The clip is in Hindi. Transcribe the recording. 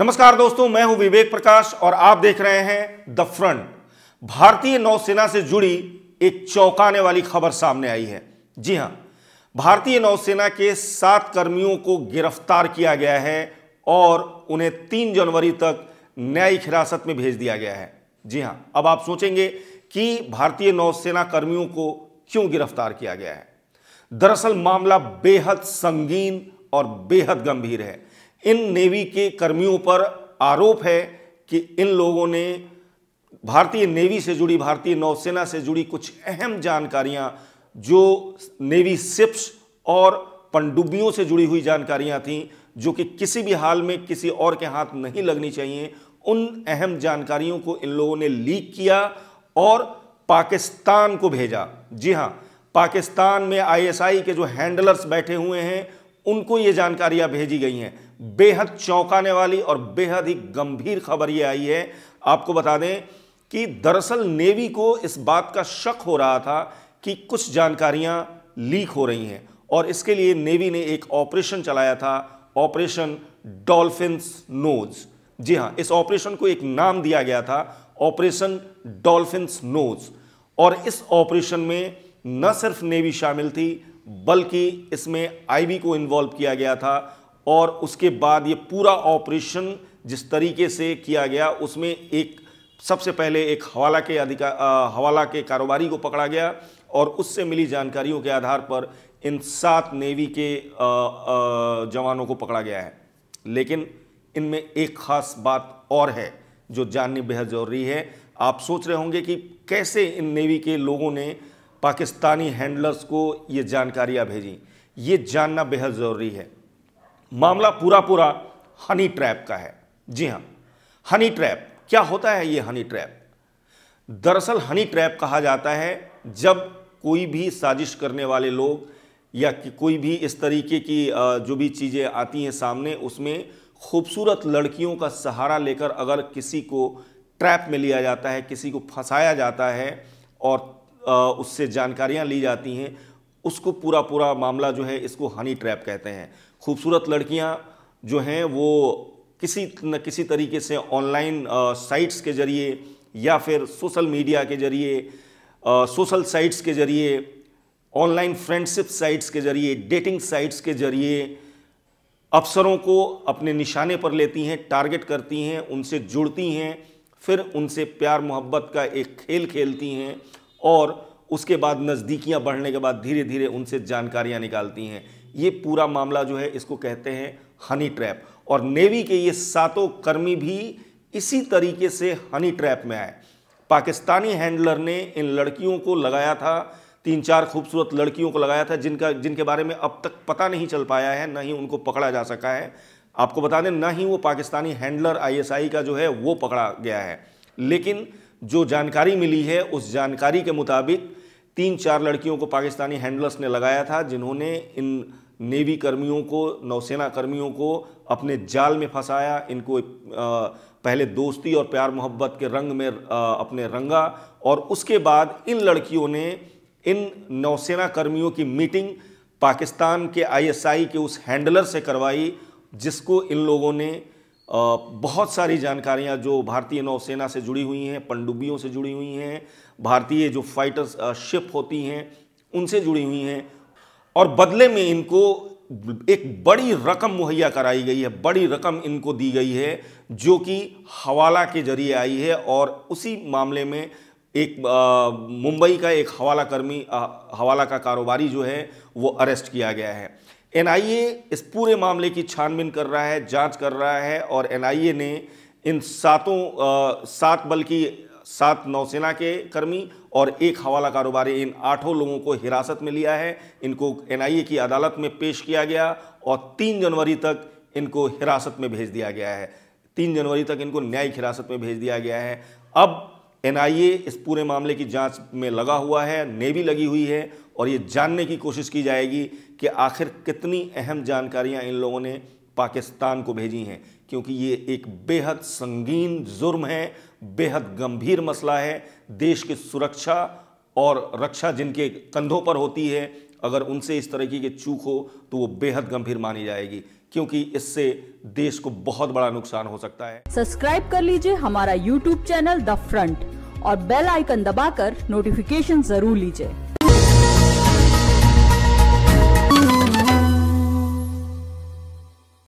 नमस्कार दोस्तों मैं हूं विवेक प्रकाश और आप देख रहे हैं द फ्रंट भारतीय नौसेना से जुड़ी एक चौंकाने वाली खबर सामने आई है जी हां भारतीय नौसेना के सात कर्मियों को गिरफ्तार किया गया है और उन्हें तीन जनवरी तक न्यायिक हिरासत में भेज दिया गया है जी हां अब आप सोचेंगे कि भारतीय नौसेना कर्मियों को क्यों गिरफ्तार किया गया है दरअसल मामला बेहद संगीन और बेहद गंभीर है इन नेवी के कर्मियों पर आरोप है कि इन लोगों ने भारतीय नेवी से जुड़ी भारतीय नौसेना से जुड़ी कुछ अहम जानकारियां जो नेवी शिप्स और पनडुब्बियों से जुड़ी हुई जानकारियां थीं जो कि किसी भी हाल में किसी और के हाथ नहीं लगनी चाहिए उन अहम जानकारियों को इन लोगों ने लीक किया और पाकिस्तान को भेजा जी हाँ पाकिस्तान में आईएसआई के जो हैंडलर्स बैठे हुए हैं उनको ये जानकारियां भेजी गई हैं बेहद चौंकाने वाली और बेहद ही गंभीर खबर ये आई है आपको बता दें कि दरअसल नेवी को इस बात का शक हो रहा था कि कुछ जानकारियां लीक हो रही हैं और इसके लिए नेवी ने एक ऑपरेशन चलाया था ऑपरेशन डॉल्फिन्स नोज जी हाँ इस ऑपरेशन को एक नाम दिया गया था ऑपरेशन डॉल्फिन्स नोज और इस ऑपरेशन में न सिर्फ नेवी शामिल थी बल्कि इसमें आईबी को इन्वॉल्व किया गया था और उसके बाद ये पूरा ऑपरेशन जिस तरीके से किया गया उसमें एक सबसे पहले एक हवाला के अधिकार हवाला के कारोबारी को पकड़ा गया और उससे मिली जानकारियों के आधार पर इन सात नेवी के आ, आ, जवानों को पकड़ा गया है लेकिन इनमें एक खास बात और है जो जाननी बेहद ज़रूरी है आप सोच रहे होंगे कि कैसे इन नेवी के लोगों ने पाकिस्तानी हैंडलर्स को ये जानकारियाँ भेजी ये जानना बेहद ज़रूरी है मामला पूरा पूरा हनी ट्रैप का है जी हाँ हनी ट्रैप क्या होता है ये हनी ट्रैप दरअसल हनी ट्रैप कहा जाता है जब कोई भी साजिश करने वाले लोग या कि कोई भी इस तरीके की जो भी चीज़ें आती हैं सामने उसमें खूबसूरत लड़कियों का सहारा लेकर अगर किसी को ट्रैप में लिया जाता है किसी को फंसाया जाता है और उससे जानकारियाँ ली जाती हैं उसको पूरा पूरा मामला जो है इसको हनी ट्रैप कहते हैं खूबसूरत लड़कियाँ जो हैं वो किसी न किसी तरीके से ऑनलाइन साइट्स के ज़रिए या फिर सोशल मीडिया के ज़रिए सोशल साइट्स के ज़रिए ऑनलाइन फ्रेंडशिप साइट्स के ज़रिए डेटिंग साइट्स के ज़रिए अफसरों को अपने निशाने पर लेती हैं टारगेट करती हैं उनसे जुड़ती हैं फिर उनसे प्यार मोहब्बत का एक खेल खेलती हैं और उसके बाद नज़दीकियाँ बढ़ने के बाद धीरे धीरे उनसे जानकारियाँ निकालती हैं ये पूरा मामला जो है इसको कहते हैं हनी ट्रैप और नेवी के ये सातों कर्मी भी इसी तरीके से हनी ट्रैप में आए पाकिस्तानी हैंडलर ने इन लड़कियों को लगाया था तीन चार खूबसूरत लड़कियों को लगाया था जिनका जिनके बारे में अब तक पता नहीं चल पाया है ना ही उनको पकड़ा जा सका है आपको बता दें ना ही वो पाकिस्तानी हैंडलर आईएसआई का जो है वो पकड़ा गया है लेकिन जो जानकारी मिली है उस जानकारी के मुताबिक तीन चार लड़कियों को पाकिस्तानी हैंडलर्स ने लगाया था जिन्होंने इन नेवी कर्मियों को नौसेना कर्मियों को अपने जाल में फंसाया इनको पहले दोस्ती और प्यार मोहब्बत के रंग में अपने रंगा और उसके बाद इन लड़कियों ने इन नौसेना कर्मियों की मीटिंग पाकिस्तान के आईएसआई के उस हैंडलर से करवाई जिसको इन लोगों ने बहुत सारी जानकारियां जो भारतीय नौसेना से जुड़ी हुई हैं पनडुब्बियों से जुड़ी हुई हैं भारतीय जो फाइटर्स शिप होती हैं उनसे जुड़ी हुई हैं और बदले में इनको एक बड़ी रकम मुहैया कराई गई है बड़ी रकम इनको दी गई है जो कि हवाला के जरिए आई है और उसी मामले में एक मुंबई का एक हवाला कर्मी आ, हवाला का कारोबारी जो है वो अरेस्ट किया गया है एनआईए इस पूरे मामले की छानबीन कर रहा है जांच कर रहा है और एनआईए ने इन सातों सात बल्कि सात नौसेना के कर्मी और एक हवाला कारोबारी इन आठों लोगों को हिरासत में लिया है इनको एनआईए की अदालत में पेश किया गया और तीन जनवरी तक इनको हिरासत में भेज दिया गया है तीन जनवरी तक इनको न्यायिक हिरासत में भेज दिया गया है अब एनआईए इस पूरे मामले की जांच में लगा हुआ है नेवी लगी हुई है और ये जानने की कोशिश की जाएगी कि आखिर कितनी अहम जानकारियां इन लोगों ने पाकिस्तान को भेजी हैं क्योंकि ये एक बेहद संगीन जुर्म है बेहद गंभीर मसला है देश की सुरक्षा और रक्षा जिनके कंधों पर होती है अगर उनसे इस तरीके की चूक हो तो वो बेहद गंभीर मानी जाएगी क्योंकि इससे देश को बहुत बड़ा नुकसान हो सकता है सब्सक्राइब कर लीजिए हमारा यूट्यूब चैनल द फ्रंट और बेल आइकन दबाकर नोटिफिकेशन जरूर लीजिए